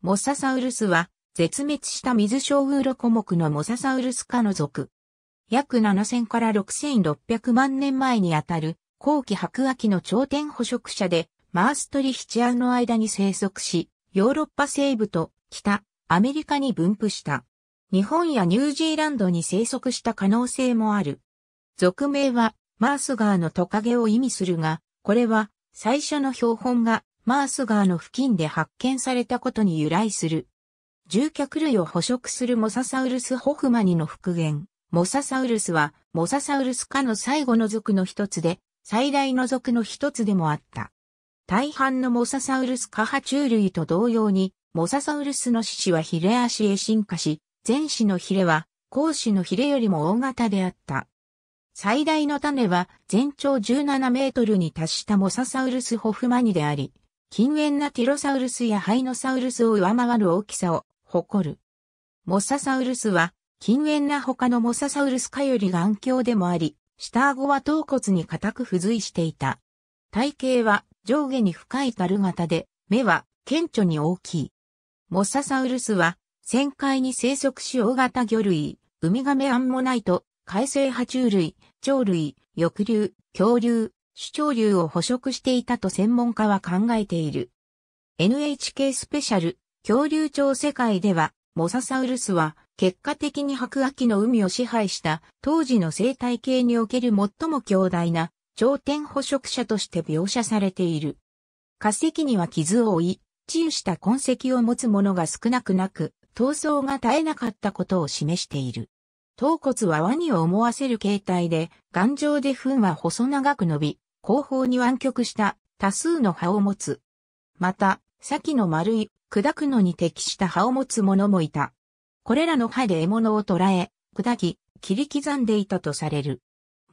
モササウルスは、絶滅した水小ウーロコ目のモササウルス科の属。約7000から6600万年前にあたる、後期白亜紀の頂点捕食者で、マーストリヒチアの間に生息し、ヨーロッパ西部と北、アメリカに分布した。日本やニュージーランドに生息した可能性もある。俗名は、マースガーのトカゲを意味するが、これは、最初の標本がマース川の付近で発見されたことに由来する。獣脚類を捕食するモササウルスホフマニの復元。モササウルスは、モササウルス科の最後の属の一つで、最大の属の一つでもあった。大半のモササウルス科爬虫類と同様に、モササウルスの四肢はヒレ足へ進化し、前肢のヒレは、後肢のヒレよりも大型であった。最大の種は全長17メートルに達したモササウルスホフマニであり、近縁なティロサウルスやハイノサウルスを上回る大きさを誇る。モササウルスは、近縁な他のモササウルス科より眼鏡でもあり、下顎は頭骨に固く付随していた。体型は上下に深い樽型で、目は顕著に大きい。モササウルスは、旋回に生息し大型魚類、ウミガメアンモナイト、海生爬虫類、鳥類、翼竜、恐竜、主張流を捕食していたと専門家は考えている。NHK スペシャル、恐竜町世界では、モササウルスは、結果的に白亜紀の海を支配した当時の生態系における最も強大な頂点捕食者として描写されている。化石には傷を負い、治癒した痕跡を持つものが少なくなく、闘争が絶えなかったことを示している。頭骨はワニを思わせる形態で、頑丈で糞は細長く伸び、後方に湾曲した多数の葉を持つ。また、先の丸い、砕くのに適した葉を持つ者もいた。これらの葉で獲物を捕らえ、砕き、切り刻んでいたとされる。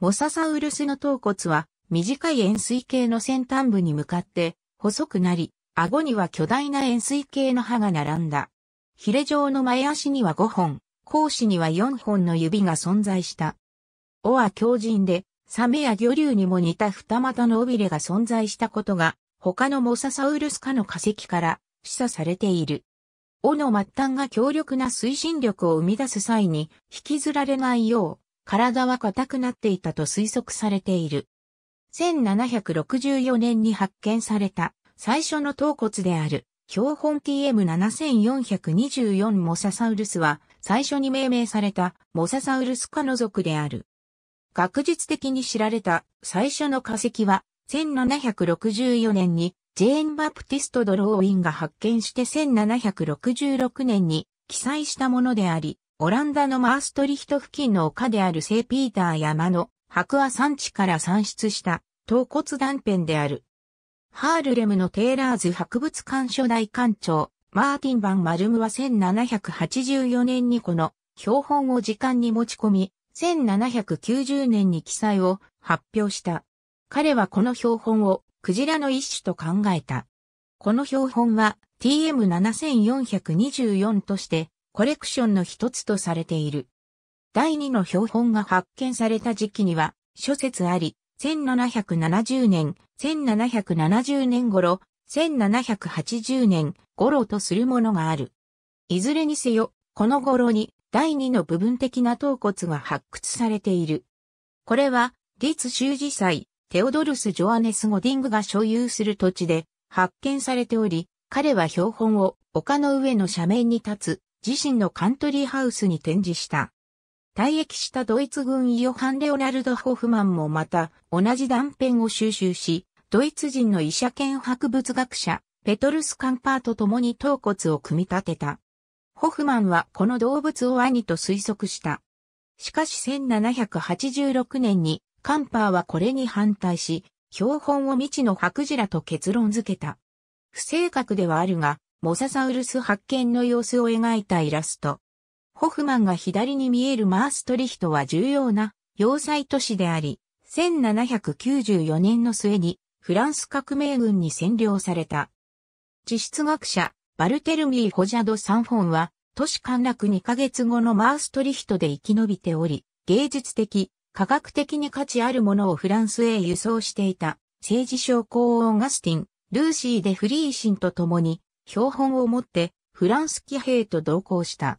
モササウルスの頭骨は、短い円錐形の先端部に向かって、細くなり、顎には巨大な円錐形の歯が並んだ。ヒレ状の前足には5本、後肢には4本の指が存在した。尾は強靭で、サメや魚竜にも似た二股の尾びれが存在したことが、他のモササウルス科の化石から示唆されている。尾の末端が強力な推進力を生み出す際に引きずられないよう、体は硬くなっていたと推測されている。1764年に発見された最初の頭骨である標本 TM7424 モササウルスは最初に命名されたモササウルス科の族である。学術的に知られた最初の化石は、1764年にジェーン・バプティスト・ドローインが発見して1766年に記載したものであり、オランダのマーストリヒト付近の丘である聖ピーター山の白亜山地から産出した頭骨断片である。ハールレムのテーラーズ博物館初代館長、マーティン・バン・マルムは1784年にこの標本を時間に持ち込み、1790年に記載を発表した。彼はこの標本をクジラの一種と考えた。この標本は TM7424 としてコレクションの一つとされている。第二の標本が発見された時期には諸説あり、1770年、1770年頃、1780年頃とするものがある。いずれにせよ、この頃に第2の部分的な頭骨が発掘されている。これは、立修州祭、テオドルス・ジョアネス・ゴディングが所有する土地で発見されており、彼は標本を丘の上の斜面に立つ自身のカントリーハウスに展示した。退役したドイツ軍ヨハン・レオナルド・ホフマンもまた同じ断片を収集し、ドイツ人の医者兼博物学者、ペトルス・カンパーと共に頭骨を組み立てた。ホフマンはこの動物を兄と推測した。しかし1786年にカンパーはこれに反対し、標本を未知の白磁らと結論付けた。不正確ではあるが、モササウルス発見の様子を描いたイラスト。ホフマンが左に見えるマーストリヒトは重要な要塞都市であり、1794年の末にフランス革命軍に占領された。地質学者バルテルミー・ホジャド・サンォンは、都市陥落2ヶ月後のマーストリヒトで生き延びており、芸術的、科学的に価値あるものをフランスへ輸送していた、政治将校オーガスティン、ルーシー・でフリーシンと共に、標本を持って、フランス騎兵と同行した。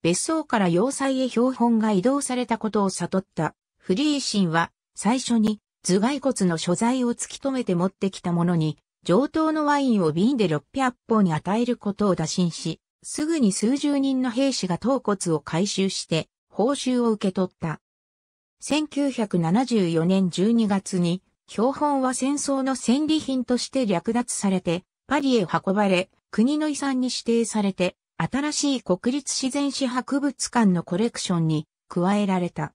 別荘から要塞へ標本が移動されたことを悟った、フリーシンは、最初に頭蓋骨の所在を突き止めて持ってきたものに、上等のワインを瓶で600本に与えることを打診し、すぐに数十人の兵士が頭骨を回収して、報酬を受け取った。1974年12月に、標本は戦争の戦利品として略奪されて、パリへ運ばれ、国の遺産に指定されて、新しい国立自然史博物館のコレクションに加えられた。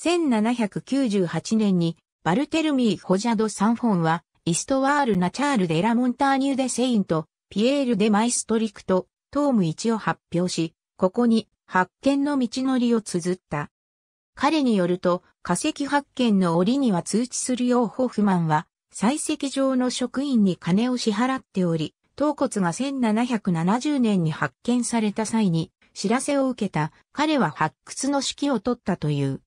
1798年にバルテルミー・ホジャド・サンフォンはイストワール・ナチャール・デ・ラ・モンターニュ・デ・セイント、ピエール・デ・マイストリクト、トーム1を発表し、ここに発見の道のりを綴った。彼によると、化石発見の折には通知するようホフマンは、採石場の職員に金を支払っており、頭骨が1770年に発見された際に、知らせを受けた彼は発掘の指揮を取ったという。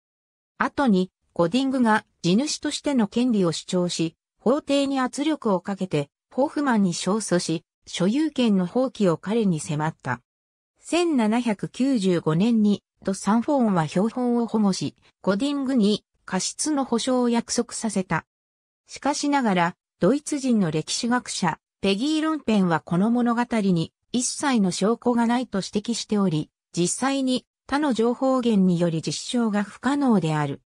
後に、ゴディングが地主としての権利を主張し、法廷に圧力をかけて、ホフマンに勝訴し、所有権の放棄を彼に迫った。1795年に、ドサンフォーンは標本を保護し、ゴディングに過失の保障を約束させた。しかしながら、ドイツ人の歴史学者、ペギー・ロンペンはこの物語に一切の証拠がないと指摘しており、実際に他の情報源により実証が不可能である。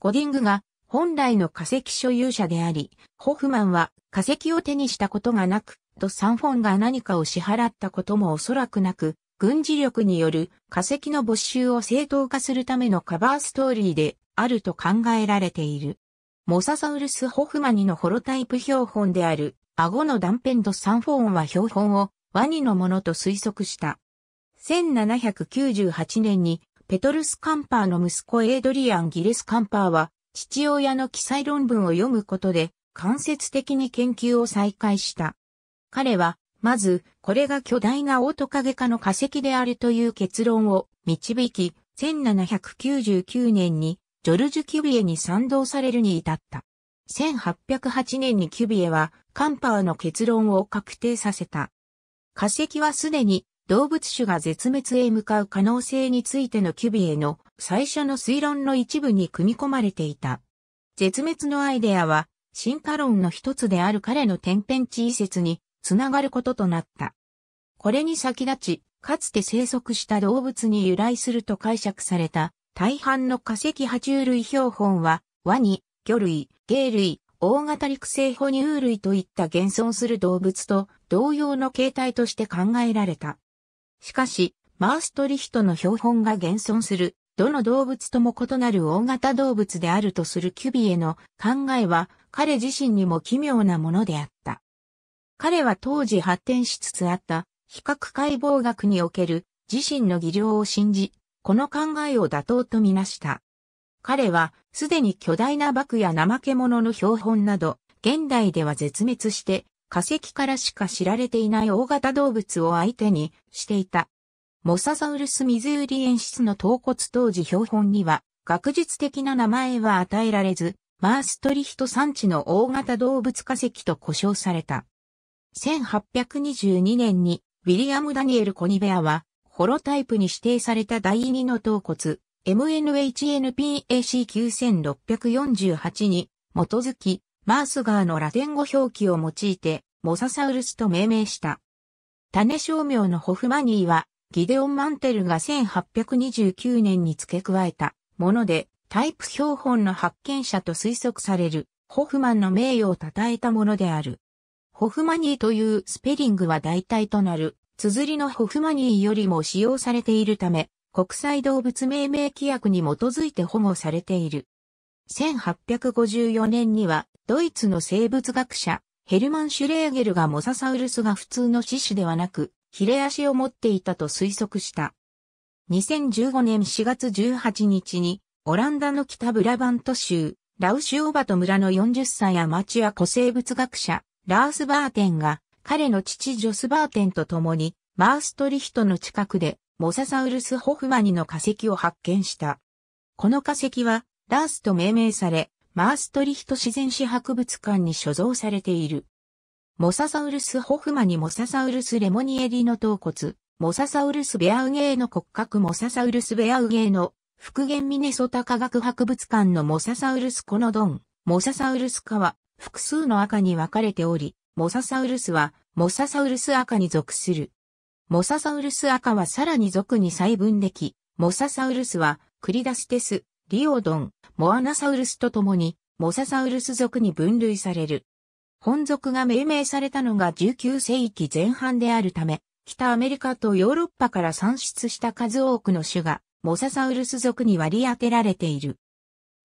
ゴディングが本来の化石所有者であり、ホフマンは化石を手にしたことがなく、とサンフォンが何かを支払ったこともおそらくなく、軍事力による化石の没収を正当化するためのカバーストーリーであると考えられている。モササウルス・ホフマニのホロタイプ標本である顎の断片とサンフォンは標本をワニのものと推測した。1798年にペトルス・カンパーの息子エイドリアン・ギレス・カンパーは父親の記載論文を読むことで、間接的に研究を再開した。彼は、まず、これが巨大なオオトカゲ科の化石であるという結論を導き、1799年にジョルジュ・キュビエに賛同されるに至った。1808年にキュビエはカンパーの結論を確定させた。化石はすでに動物種が絶滅へ向かう可能性についてのキュビエの最初の推論の一部に組み込まれていた。絶滅のアイデアは進化論の一つである彼の天変地異説につながることとなった。これに先立ち、かつて生息した動物に由来すると解釈された大半の化石爬虫類標本はワニ、魚類、鯨類、大型陸生哺乳類といった現存する動物と同様の形態として考えられた。しかし、マーストリヒトの標本が現存する、どの動物とも異なる大型動物であるとするキュビエの考えは、彼自身にも奇妙なものであった。彼は当時発展しつつあった比較解剖学における自身の技量を信じ、この考えを妥当とみなした。彼はすでに巨大な幕や怠け者の標本など、現代では絶滅して化石からしか知られていない大型動物を相手にしていた。モササウルスミズーリ演出の頭骨当時標本には学術的な名前は与えられず、マーストリヒト産地の大型動物化石と呼称された。1822年にウィリアム・ダニエル・コニベアはホロタイプに指定された第2の頭骨 MNHNPAC9648 に基づきマースガーのラテン語表記を用いてモササウルスと命名した。種商名のホフマニーは、ギデオン・マンテルが1829年に付け加えたもので、タイプ標本の発見者と推測される、ホフマンの名誉を称えたものである。ホフマニーというスペリングは代替となる、綴りのホフマニーよりも使用されているため、国際動物命名規約に基づいて保護されている。1854年には、ドイツの生物学者、ヘルマン・シュレーゲルがモササウルスが普通の獅子ではなく、ヒレ足を持っていたと推測した。2015年4月18日に、オランダの北ブラバント州、ラウシュオバト村の40歳アマチュア古生物学者、ラース・バーテンが、彼の父ジョス・バーテンと共に、マーストリヒトの近くで、モササウルス・ホフマニの化石を発見した。この化石は、ラースと命名され、マーストリヒト自然史博物館に所蔵されている。モササウルスホフマニモササウルスレモニエリの頭骨、モササウルスベアウゲーの骨格モササウルスベアウゲーの復元ミネソタ科学博物館のモササウルスコノドン、モササウルス科は複数の赤に分かれており、モササウルスはモササウルス赤に属する。モササウルス赤はさらに属に細分でき、モササウルスはクリダステス、リオドン、モアナサウルスと共に、モササウルス族に分類される。本族が命名されたのが19世紀前半であるため、北アメリカとヨーロッパから産出した数多くの種が、モササウルス族に割り当てられている。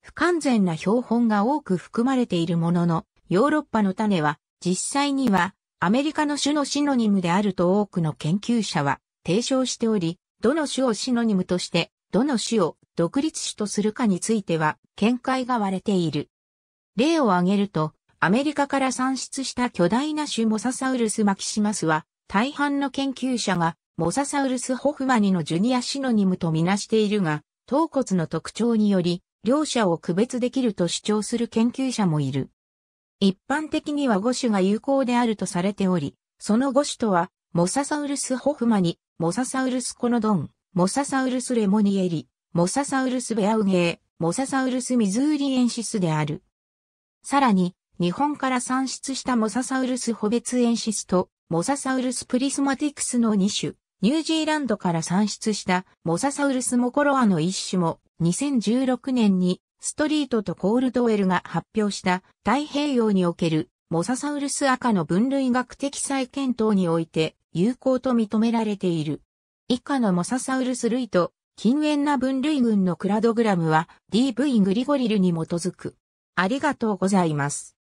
不完全な標本が多く含まれているものの、ヨーロッパの種は、実際には、アメリカの種のシノニムであると多くの研究者は提唱しており、どの種をシノニムとして、どの種を独立種とするかについては見解が割れている。例を挙げると、アメリカから産出した巨大な種モササウルスマキシマスは、大半の研究者がモササウルスホフマニのジュニアシノニムとみなしているが、頭骨の特徴により、両者を区別できると主張する研究者もいる。一般的には5種が有効であるとされており、その5種とは、モササウルスホフマニ、モササウルスコノドン、モササウルスレモニエリ、モササウルスベアウゲー、モササウルスミズーリエンシスである。さらに、日本から産出したモササウルスホベツエンシスと、モササウルスプリスマティクスの2種、ニュージーランドから産出したモササウルスモコロアの一種も、2016年にストリートとコールドウェルが発表した太平洋におけるモササウルス赤の分類学的再検討において有効と認められている。以下のモササウルス類と禁煙な分類群のクラドグラムは DV グリゴリルに基づく。ありがとうございます。